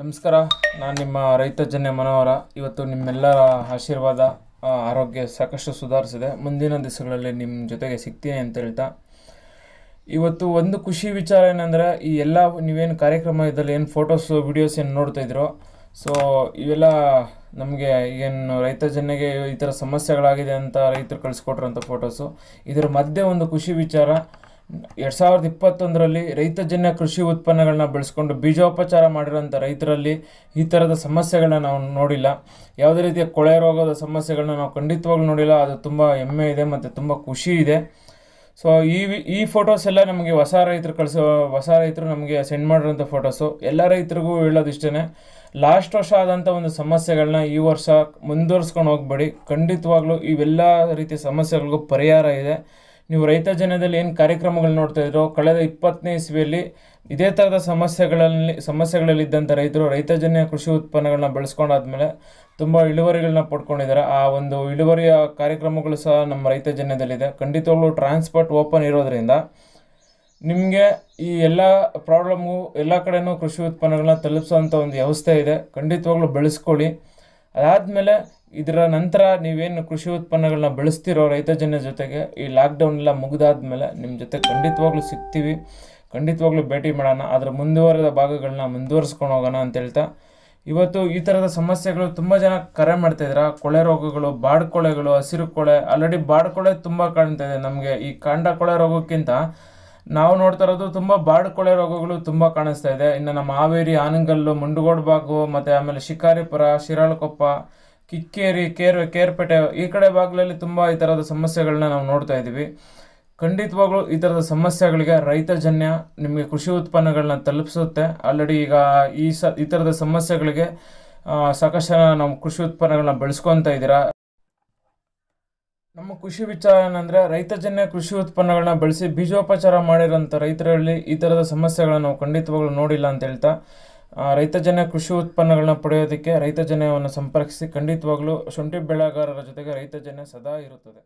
ನಮಸ್ಕಾರ ನಾನು ನಿಮ್ಮ ರೈತ ಜನ್ಯ ಮನೋಹರ ಇವತ್ತು ನಿಮ್ಮೆಲ್ಲರ ಆಶೀರ್ವಾದ ಆರೋಗ್ಯ ಸಾಕಷ್ಟು ಸುಧಾರಿಸಿದೆ ಮುಂದಿನ ದಿವಸಗಳಲ್ಲಿ ನಿಮ್ಮ ಜೊತೆಗೆ ಸಿಗ್ತೀನಿ ಅಂತ ಹೇಳ್ತಾ ಇವತ್ತು ಒಂದು ಖುಷಿ ವಿಚಾರ ಏನಂದರೆ ಈ ಎಲ್ಲ ನೀವೇನು ಕಾರ್ಯಕ್ರಮ ಇದರಲ್ಲಿ ಏನು ಫೋಟೋಸು ವೀಡಿಯೋಸ್ ಏನು ನೋಡ್ತಾ ಇದ್ರೋ ಸೊ ಇವೆಲ್ಲ ನಮಗೆ ಏನು ರೈತ ಜನಗೆ ಈ ಥರ ಸಮಸ್ಯೆಗಳಾಗಿದೆ ಅಂತ ರೈತರು ಕಳಿಸ್ಕೊಟ್ರಂಥ ಫೋಟೋಸು ಇದರ ಮಧ್ಯೆ ಒಂದು ಖುಷಿ ವಿಚಾರ ಎರಡು ಸಾವಿರದ ಇಪ್ಪತ್ತೊಂದರಲ್ಲಿ ರೈತಜನ್ಯ ಕೃಷಿ ಉತ್ಪನ್ನಗಳನ್ನ ಬೆಳೆಸ್ಕೊಂಡು ಬೀಜೋಪಚಾರ ಮಾಡಿರೋಂಥ ರೈತರಲ್ಲಿ ಈ ಥರದ ಸಮಸ್ಯೆಗಳನ್ನ ನಾವು ನೋಡಿಲ್ಲ ಯಾವುದೇ ರೀತಿಯ ಕೊಳೆ ರೋಗದ ಸಮಸ್ಯೆಗಳನ್ನ ನಾವು ಖಂಡಿತವಾಗ್ಲೂ ನೋಡಿಲ್ಲ ಅದು ತುಂಬ ಹೆಮ್ಮೆ ಇದೆ ಮತ್ತು ತುಂಬ ಖುಷಿ ಇದೆ ಸೊ ಈ ಈ ಫೋಟೋಸ್ ಎಲ್ಲ ನಮಗೆ ಹೊಸ ರೈತರು ಕಳಿಸೋ ಹೊಸ ರೈತರು ನಮಗೆ ಸೆಂಡ್ ಮಾಡಿರೋಂಥ ಫೋಟೋಸು ಎಲ್ಲ ರೈತರಿಗೂ ಹೇಳೋದು ಲಾಸ್ಟ್ ವರ್ಷ ಆದಂಥ ಒಂದು ಸಮಸ್ಯೆಗಳನ್ನ ಈ ವರ್ಷ ಮುಂದುವರ್ಸ್ಕೊಂಡು ಹೋಗ್ಬೇಡಿ ಖಂಡಿತವಾಗ್ಲೂ ಇವೆಲ್ಲ ರೀತಿಯ ಸಮಸ್ಯೆಗಳಿಗೂ ಪರಿಹಾರ ಇದೆ ನೀವು ರೈತ ಜನದಲ್ಲಿ ಏನು ಕಾರ್ಯಕ್ರಮಗಳು ನೋಡ್ತಾ ಇದ್ರೋ ಕಳೆದ ಇಪ್ಪತ್ತನೇ ಇಸ್ವಿಯಲ್ಲಿ ಇದೇ ಥರದ ಸಮಸ್ಯೆಗಳಲ್ಲಿ ಸಮಸ್ಯೆಗಳಲ್ಲಿದ್ದಂಥ ರೈತರು ರೈತ ಜನ ಕೃಷಿ ಉತ್ಪನ್ನಗಳನ್ನ ಬೆಳೆಸ್ಕೊಂಡಾದ್ಮೇಲೆ ತುಂಬ ಇಳುವರಿಗಳನ್ನ ಪಡ್ಕೊಂಡಿದ್ದಾರೆ ಆ ಒಂದು ಇಳುವರಿಯ ಕಾರ್ಯಕ್ರಮಗಳು ಸಹ ನಮ್ಮ ರೈತ ಜನ್ಯದಲ್ಲಿದೆ ಖಂಡಿತವಾಗ್ಲೂ ಟ್ರಾನ್ಸ್ಪೋರ್ಟ್ ಓಪನ್ ಇರೋದರಿಂದ ನಿಮಗೆ ಈ ಎಲ್ಲ ಪ್ರಾಬ್ಲಮ್ಮು ಎಲ್ಲ ಕಡೆಯೂ ಕೃಷಿ ಉತ್ಪನ್ನಗಳನ್ನ ತಲುಪಿಸೋ ಒಂದು ವ್ಯವಸ್ಥೆ ಇದೆ ಖಂಡಿತವಾಗ್ಲೂ ಬೆಳೆಸ್ಕೊಳ್ಳಿ ಅದಾದಮೇಲೆ ಇದರ ನಂತರ ನೀವೇನು ಕೃಷಿ ಉತ್ಪನ್ನಗಳನ್ನ ಬೆಳೆಸ್ತಿರೋ ರೈತ ಜನ ಜೊತೆಗೆ ಈ ಲಾಕ್ಡೌನ್ ಎಲ್ಲ ಮುಗಿದಾದ ನಿಮ್ಮ ಜೊತೆ ಖಂಡಿತವಾಗ್ಲೂ ಸಿಗ್ತೀವಿ ಖಂಡಿತವಾಗ್ಲೂ ಭೇಟಿ ಮಾಡೋಣ ಅದರ ಮುಂದುವರೆದ ಭಾಗಗಳನ್ನ ಮುಂದುವರ್ಸ್ಕೊಂಡು ಹೋಗೋಣ ಅಂತ ಹೇಳ್ತಾ ಇವತ್ತು ಈ ಥರದ ಸಮಸ್ಯೆಗಳು ತುಂಬ ಜನ ಕರೆ ಮಾಡ್ತಾಯಿದ್ರ ಕೊಳೆ ರೋಗಗಳು ಬಾಡ್ಕೊಳೆಗಳು ಹಸಿರು ಕೊಳೆ ಆಲ್ರೆಡಿ ಬಾಡ್ಕೊಳೆ ತುಂಬ ಕಾಣ್ತಾ ಇದೆ ನಮಗೆ ಈ ಕಾಂಡ ಕೊಳೆ ರೋಗಕ್ಕಿಂತ ನಾವು ನೋಡ್ತಾ ಇರೋದು ತುಂಬ ಬಾಡ್ಕೊಳೆ ರೋಗಗಳು ತುಂಬ ಕಾಣಿಸ್ತಾ ಇದೆ ಇನ್ನು ನಮ್ಮ ಹಾವೇರಿ ಆನಂಗಲ್ಲು ಮುಂಡಗೋಡು ಬಾಗು ಮತ್ತು ಆಮೇಲೆ ಶಿಕಾರಿಪುರ ಶಿರಾಳಕೊಪ್ಪ ಕಿಕ್ಕೇರಿ ಕೇರ್ ಕೇರ್ಪೇಟೆ ಈ ಕಡೆ ಭಾಗಗಳಲ್ಲಿ ತುಂಬ ಈ ಥರದ ಸಮಸ್ಯೆಗಳನ್ನ ನಾವು ನೋಡ್ತಾ ಇದ್ದೀವಿ ಖಂಡಿತವಾಗ್ಲೂ ಈ ಥರದ ಸಮಸ್ಯೆಗಳಿಗೆ ರೈತ ಜನ್ಯ ನಿಮಗೆ ಕೃಷಿ ಉತ್ಪನ್ನಗಳನ್ನ ತಲುಪಿಸುತ್ತೆ ಆಲ್ರೆಡಿ ಈಗ ಈ ಸ ಈ ಥರದ ಸಮಸ್ಯೆಗಳಿಗೆ ಸಾಕಷ್ಟು ಜನ ನಾವು ಕೃಷಿ ಉತ್ಪನ್ನಗಳನ್ನ ಬೆಳೆಸ್ಕೊತಾ ಇದ್ದೀರಾ ನಮ್ಮ ಕೃಷಿ ವಿಚಾರ ಏನಂದರೆ ರೈತಜನ್ಯ ಕೃಷಿ ಉತ್ಪನ್ನಗಳನ್ನ ಬಳಸಿ ಬೀಜೋಪಚಾರ ಮಾಡಿರೋಂಥ ರೈತರಲ್ಲಿ ಈ ಥರದ ಸಮಸ್ಯೆಗಳನ್ನು ನಾವು ಖಂಡಿತವಾಗ್ಲೂ ನೋಡಿಲ್ಲ ಅಂತ ಹೇಳ್ತಾ ರೈತ ಜನ ಕೃಷಿ ಉತ್ಪನ್ನಗಳನ್ನ ಪಡೆಯೋದಕ್ಕೆ ರೈತ ಜನವನ್ನು ಸಂಪರ್ಕಿಸಿ ಖಂಡಿತವಾಗ್ಲೂ ಶುಂಠಿ ಬೆಳೆಗಾರರ ಜೊತೆಗೆ ರೈತ ಜನ ಸದಾ ಇರುತ್ತದೆ